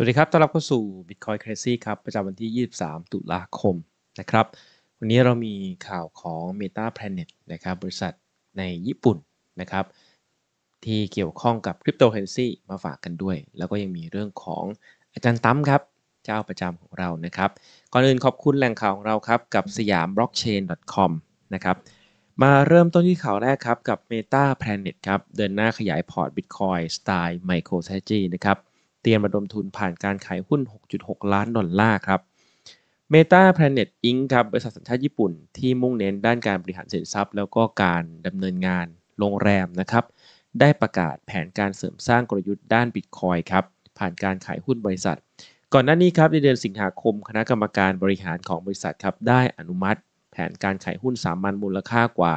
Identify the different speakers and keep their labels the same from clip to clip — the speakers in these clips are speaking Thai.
Speaker 1: วัสดีครับ ต้อนรับเข้าสู่ Bitcoin Crazy ครับ ประจำวันที่ 23 ตุลาคมนะครับ วันนี้เรามีข่าวของ Meta Planet นะครับ บริษัทในญี่ปุ่นนะครับ ที่เกี่ยวข้องกับคริปโตเค r r e n ซีมาฝากกันด้วย แล้วก็ยังมีเรื่องของอาจารย์ตั้มครับ เจ้าประจำของเรานะครับ ก่อนอื่นขอบคุณแหล่งข่าวของเราครับ กับสยาม blockchain com นะครับ มาเริ่มต้นที่ข่าวแรกครับ กับ Meta Planet ครับ เดินหน้าขยายพอร์ต Bitcoin สไตล์ Micro Strategy นะครับเตรียมระดมทุนผ่านการขายหุ้น 6.6 ล้านดอลลาร์ครับ Meta Planet Inc. ครับบริษัทสัญชาติญี่ปุ่นที่มุ่งเน้นด้านการบริหารสินทรัพย์ แล้วก็การดำเนินงานโรงแรมนะครับ ได้ประกาศแผนการเสริมสร้างกลยุทธ์ด้านบิตคอยครับผ่านการขายหุ้นบริษัท ก่อนหน้านี้ครับในเดือนสิงหาคมคณะกรรมการบริหารของบริษัทครับได้อนุมัติ แผนการขายหุ้นสามัญมูลค่ากว่า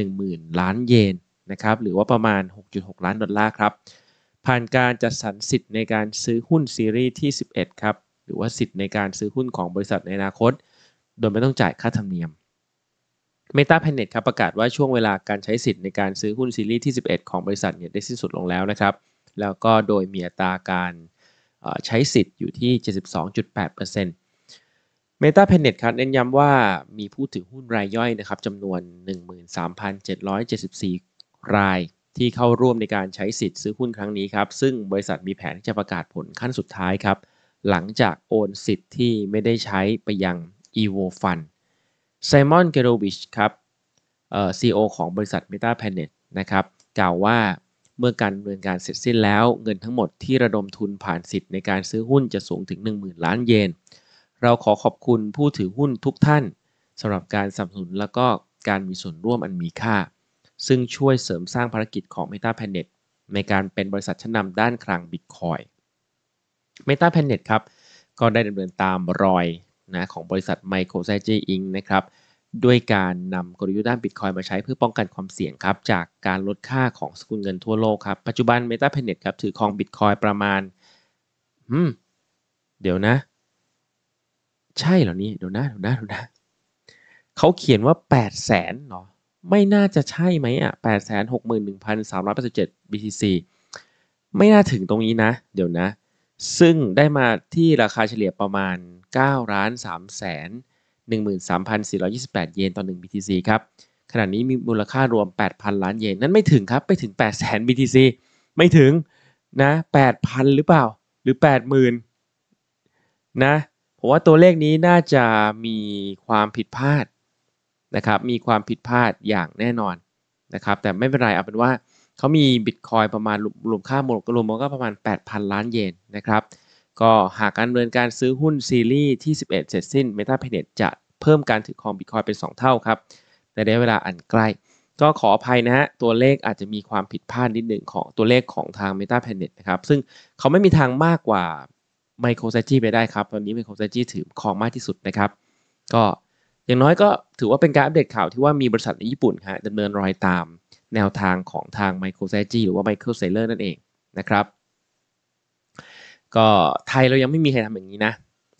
Speaker 1: 10,000 ล้านเยนนะครับหรือว่าประมาณ 6.6 ล้านดอลลาร์ครับผ่านการจัดสรรสิทธิ์ในการซื้อหุ้นซีรีส์ที่11ครับหรือว่าสิทธิ์ในการซื้อหุ้นของบริษัทในอนาคต โดยไม่ต้องจ่ายค่าธรรมเนียม Meta Planet ครับประกาศว่าช่วงเวลาการใช้สิทธิ์ในการซื้อหุ้นซีรีส์ที่11ของบริษัทเนี่ยได้สิ้นสุดลงแล้วนะครับ แล้วก็โดยมีอัตราการใช้สิทธิ์อยู่ที่ 72.8% Meta Planet ครับเน้นย้ำว่ามีผู้ถือหุ้นรายย่อยนะครับจำนวน 13,774รายที่เข้าร่วมในการใช้สิทธิ์ซื้อหุ้นครั้งนี้ครับ ซึ่งบริษัทมีแผนจะประกาศผลขั้นสุดท้ายครับ หลังจากโอนสิทธิ์ที่ไม่ได้ใช้ไปยัง e v o Fund ไซมอนเกโรวิชครับเอ่อ CEO ของบริษัท Meta Planet นะครับกล่าวว่าเมื่อการดำเนินการเสร็จสิ้นแล้วเงินทั้งหมดที่ระดมทุนผ่านสิทธิ์ในการซื้อหุ้นจะสูงถึง 10,000 ล้านเยน เราขอขอบคุณผู้ถือหุ้นทุกท่านสำหรับการสนับสนุนและก็การมีส่วนร่วมอันมีค่าซึ่งช่วยเสริมสร้างภารกิจของ Meta Planet ในการเป็นบริษัทชั้นนำด้านคลัง Bitcoin Meta Planet ครับ ก็ได้ดำเนินตามรอยนะของบริษัท MicroStrategy Inc. นะครับ ด้วยการนำกลยุทธ์ด้าน Bitcoin มาใช้เพื่อป้องกันความเสี่ยงครับ จากการลดค่าของสกุลเงินทั่วโลกครับ ปัจจุบัน Meta Planet ครับถือครอง Bitcoin ประมาณ อืม เดี๋ยวนะ ใช่เหรอนี่เดี๋ยวนะเดี๋ยวนะเดี๋ยวนะเขาเขียนว่า 8 0 0แสนเนาะไม่น่าจะใช่ไหมอ่ะแปดแสนหกหมื่นหนึ่งพันสามร้อยแปดสิบเจ็ด BTC ไม่น่าถึงตรงนี้นะ เดี๋ยวนะ ซึ่งได้มาที่ราคาเฉลี่ยประมาณ9ล้าน3แสน13,428 เยนต่อ 1 BTC ครับขณะนี้มีมูลค่ารวม 8,000 ล้านเยน นั้นไม่ถึงครับ ไปถึง8 0 0 0 0 BTC ไม่ถึงนะ8,000 หรือเปล่า หรือ 80,000นะ ผมว่าตัวเลขนี้น่าจะมีความผิดพลาดนะครับมีความผิดพลาดอย่างแน่นอนนะครับแต่ไม่เป็นไรเอาเป็นว่า เขามีบิตคอยประมาณรวมค่าหมดรวมก็ประมาณ 8,000 ล้านเยนนะครับ ก็หากการเนินการซื้อหุ้นซีรีส์ที่ 11 เสร็จสิ้น Meta p พ a n e t จะเพิ่มการถือครองบิตคอยเป็น 2 เท่าครับในระยะเวลาอันใกล้ ก็ขออภัยนะฮะตัวเลขอาจจะมีความผิดพลาดนิดหนึ่งของตัวเลขของทาง Meta p พ a n e t นะครับซึ่งเขาไม่มีทางมากกว่า m i c r o s t r a t e g y ไปได้ครับตอนนี้ m i c r o s t r a t e g y ถือครองมากที่สุดนะครับ ก็อย่างน้อยก็ถือว่าเป็นการอัปเดตข่าวที่ว่ามีบริษัทในญี่ปุ่นฮะดำเนินรอยตามแนวทางของทาง Micro s t r a t e g y หรือว่า Micro s e l l e r นั่นเองนะครับ ก็ไทยเรายังไม่มีใครทำอย่างนี้นะ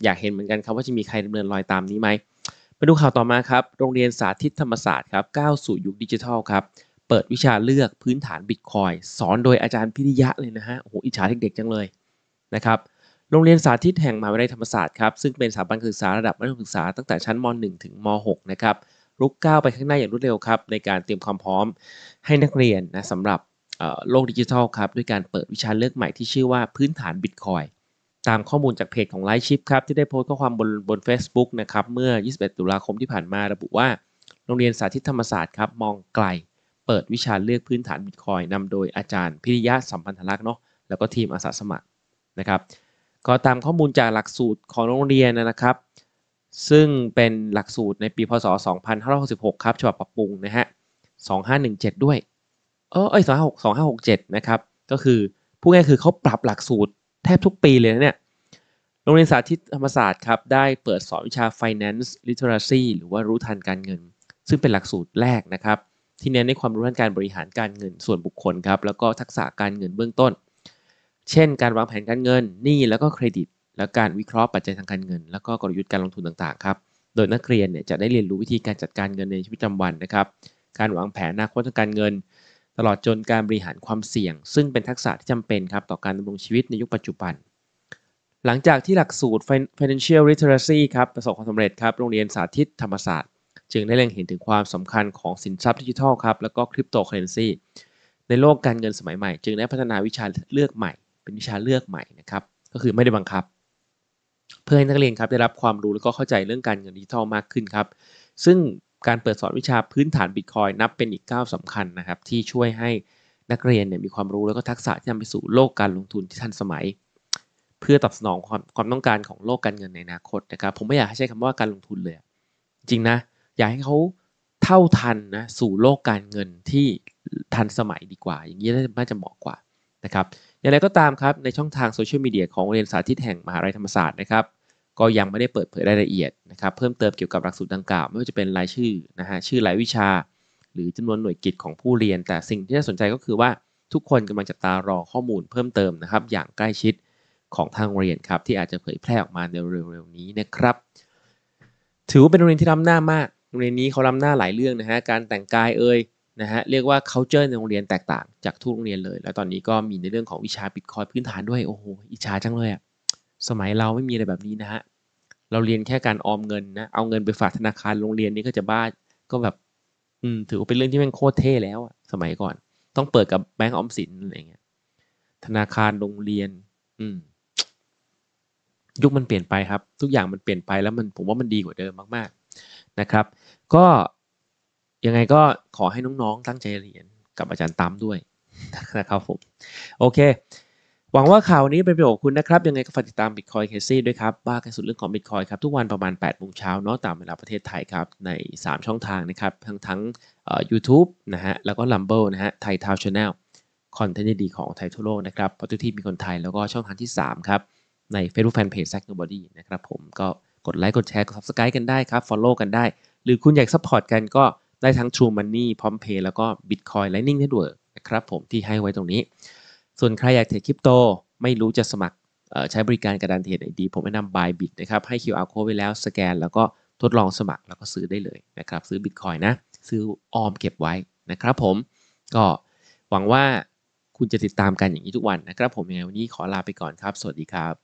Speaker 1: อยากเห็นเหมือนกันครับว่าจะมีใครดำเนินรอยตามนี้ไหมมาดูข่าวต่อมาครับ โรงเรียนสาธิตธรรมศาสตร์ครับก้าวสู่ยุคดิจิทัลครับเปิดวิชาเลือกพื้นฐานบิตคอยสอนโดยอาจารย์พิริยะเลยนะฮะโอ้โหอิจฉาเด็กๆจังเลยนะครับโรงเรียนสาธิตแห่งมหาวิทยาลัยธรรมศาสตร์ครับซึ่งเป็นสถาบันการศึกษาระดับมัธยมศึกษาตั้งแต่ชั้นม .1 ถึงม .6 นะครับลุกก้าวไปข้างหน้าอย่างรวดเร็วครับ ในการเตรียมความพร้อมให้นักเรียนนะสำหรับโลกดิจิทัลครับด้วยการเปิดวิชาเลือกใหม่ที่ชื่อว่าพื้นฐานบิตคอย ตามข้อมูลจากเพจของไลฟ์ชิพครับที่ได้โพสต์ข้อความบนบน a c e b o o k นะครับเมื่อ21ตุลาคมที่ผ่านมาระบุว่าโรงเรียนสาธิตธรรมศาสตร์ครับมองไกล เปิดวิชาเลือกพื้นฐานบิตคอยนำโดยอาจารย์พิริยะสัมพันธลักษณ์เนาะแล้วก็ทีมอาสาสมัครนะครับก็ตามข้อมูลจากหลักสูตรของโรงเรียนนะครับซึ่งเป็นหลักสูตรในปี พศ 2566 ครับฉบับปรับปรุงนะฮะ 2517 ด้วย เออ เอ้ย26 2567 นะครับ ก็คือพูดง่ายคือเขาปรับหลักสูตรแทบทุกปีเลยนะเนี่ยโรงเรียนสาธิตธรรมศาสตร์ครับ ได้เปิดสอนวิชา Finance Literacy หรือว่ารู้ทันการเงิน ซึ่งเป็นหลักสูตรแรกนะครับที่เน้นในความรู้ทันการบริหารการเงิน ส่วนบุคคลครับแล้วก็ทักษะการเงินเบื้องต้นเช่นการวางแผนการเงินหนี้แล้วก็เครดิต และการวิเคราะห์ปัจจัยทางการเงิน แล้วก็กลยุทธ์การลงทุนต่างๆครับโดยนักเรียนเนี่ยจะได้เรียนรู้วิธีการจัดการเงินในชีวิตประจำวันนะครับการวางแผนอนาคตทางการเงิน ตลอดจนการบริหารความเสี่ยง ซึ่งเป็นทักษะที่จำเป็นครับต่อการดำรงชีวิตในยุคปัจจุบัน หลังจากที่หลักสูตร Financial Literacy ครับประสบความสำเร็จครับโรงเรียนสาธิตธรรมศาสตร์ จึงได้เล็งเห็นถึงความสำคัญของสินทรัพย์ดิจิทัลครับแล้วก็คริปโตเคอเรนซีในโลกการเงินสมัยใหม่ จึงได้พัฒนาวิชาเลือกใหม่เป็นวิชาเลือกใหม่นะครับก็คือไม่ได้บังคับ เพื่อให้นักเรียนครับได้รับความรู้แล้วก็เข้าใจเรื่องการเงินดิจิทัลมากขึ้นครับ ซึ่งการเปิดสอนวิชาพื้นฐานบิตคอยนับเป็นอีกก้าวสำคัญนะครับ ที่ช่วยให้นักเรียนเนี่ยมีความรู้แล้วก็ทักษะที่นำไปสู่โลกการลงทุนที่ทันสมัย เพื่อตอบสนองความความต้องการของโลกการเงินในอนาคตนะครับผมไม่อยากให้ใช้คำว่าการลงทุนเลยจริงนะ อยากให้เขาเท่าทันนะสู่โลกการเงินที่ทันสมัยดีกว่า อย่างนี้น่าจะเหมาะกว่านะครับอย่างไรก็ตามครับ ในช่องทางโซเชียลมีเดียของโรงเรียนสาธิตแห่ง มหาวิทยาลัยธรรมศาสตร์นะครับก็ยังไม่ได้เปิดเผยรายละเอียดนะครับเพิ่มเติมเกี่ยวกับหลักสูตรดังกล่าว ไม่ว่าจะเป็นรายชื่อนะฮะชื่อรายวิชา หรือจำนวนหน่วยกิจของผู้เรียน แต่สิ่งที่น่าสนใจก็คือว่าทุกคนกำลังจับตารอข้อมูลเพิ่มเติมนะครับ อย่างใกล้ชิดของทางเรียนครับที่อาจจะเผยแพร่ออกมาในเร็วๆนี้นะครับ ถือว่าเป็นโรงเรียนที่ล้ำหน้ามากโรงเรียนนี้เขาล้ำหน้าหลายเรื่องนะฮะการแต่งกายเอ่ยนะฮะเรียกว่า culture ในโรงเรียนแตกต่างจากทุกโรงเรียนเลย แล้วตอนนี้ก็มีในเรื่องของวิชาบิตคอยพื้นฐานด้วยโอ้โหอิจฉาจังเลยอะสมัยเราไม่มีอะไรแบบนี้นะฮะ เราเรียนแค่การออมเงินนะ เอาเงินไปฝากธนาคารโรงเรียนนี้ก็จะบ้าก็แบบอืม ถือว่าเป็นเรื่องที่แม่งโคตรเท่แล้วอะสมัยก่อน ต้องเปิดกับแบงก์ออมสินอะไรเงี้ยธนาคารโรงเรียน อืม ยุคมันเปลี่ยนไปครับทุกอย่างมันเปลี่ยนไปแล้วมันผมว่ามันดีกว่าเดิมมาก ๆนะครับ ก็ยังไงก็ขอให้น้องๆตั้งใจเรียนกับอาจารย์ตามด้วย นะครับผม โอเค หวังว่าข่าวนี้เป็นประโยชน์คุณนะครับ ยังไงก็ฝากติดตาม Bitcoin c a s e ด้วยครับบ้ากันสุดเรื่องของ Bitcoin ครับ ทุกวันประมาณ8โมงเช้าเนาะตามเวลาประเทศไทยครับ ใน 3 ช่องทางนะครับ ทั้งทั้งยูทูบนะฮะแล้วก็ l u m b l e นะฮะไทยทาวน์ชาแนลคอนเทนต์ดีของไทยทั่วโลกนะครับเพราะทุกที่มีคนไทยแล้วก็ช่องทางที่3ครับใน Facebook Fanpage Sack Nobody นะครับผมก็กดไลค์กดแชร์กด Subscribe กันได้ครับ Follow กันได้หรือคุณอยากซัพพอร์ตกันก็ได้ทั้ง True Money พร้อมเพย์แล้วก็ Bitcoin Lightning Network นะครับผมที่ให้ไว้ตรงนี้ ส่วนใครอยากเทรดคริปโตไม่รู้จะสมัครใช้บริการกระดานเทรดดี ผมแนะนำ Bybit นะครับ ให้ QR code ไว้แล้วสแกน แล้วก็ทดลองสมัครแล้วก็ซื้อได้เลยนะครับซื้อ Bitcoin นะ ซื้อออมเก็บไว้นะครับผม ก็หวังว่าคุณจะติดตามกันอย่างนี้ทุกวันนะครับผมยังไงวันนี้ขอลาไปก่อนครับสวัสดีครับ